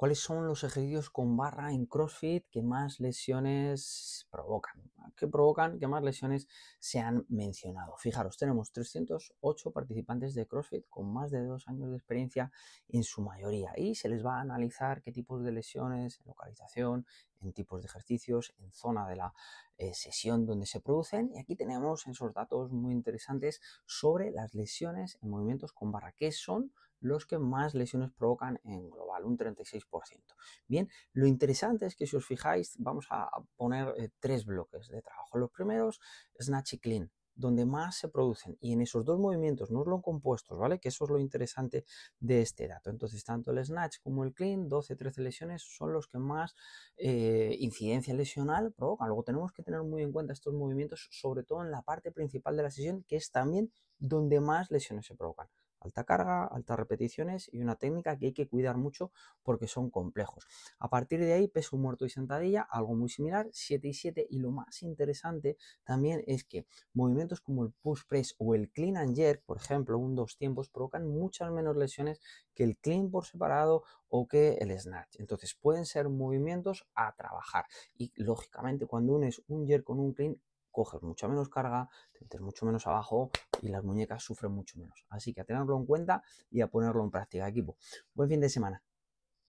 ¿Cuáles son los ejercicios con barra en CrossFit que más lesiones provocan? ¿Qué provocan que más lesiones se han mencionado. Fijaros, tenemos 308 participantes de CrossFit con más de dos años de experiencia en su mayoría y se les va a analizar qué tipos de lesiones, en localización, en tipos de ejercicios, en zona de la eh, sesión donde se producen. Y aquí tenemos esos datos muy interesantes sobre las lesiones en movimientos con barra, que son los que más lesiones provocan en global un 36%. Bien, lo interesante es que si os fijáis, vamos a poner eh, tres bloques de trabajo. Los primeros, snatch y clean, donde más se producen. Y en esos dos movimientos no han compuestos, ¿vale? Que eso es lo interesante de este dato. Entonces, tanto el snatch como el clean, 12-13 lesiones, son los que más eh, incidencia lesional provocan. Luego tenemos que tener muy en cuenta estos movimientos, sobre todo en la parte principal de la sesión, que es también donde más lesiones se provocan alta carga, altas repeticiones y una técnica que hay que cuidar mucho porque son complejos. A partir de ahí, peso muerto y sentadilla, algo muy similar, 7 y 7 y lo más interesante también es que movimientos como el push press o el clean and jerk, por ejemplo, un dos tiempos, provocan muchas menos lesiones que el clean por separado o que el snatch. Entonces pueden ser movimientos a trabajar y lógicamente cuando unes un jerk con un clean coges mucha menos carga, mucho menos abajo y las muñecas sufren mucho menos. Así que a tenerlo en cuenta y a ponerlo en práctica, equipo. Buen fin de semana.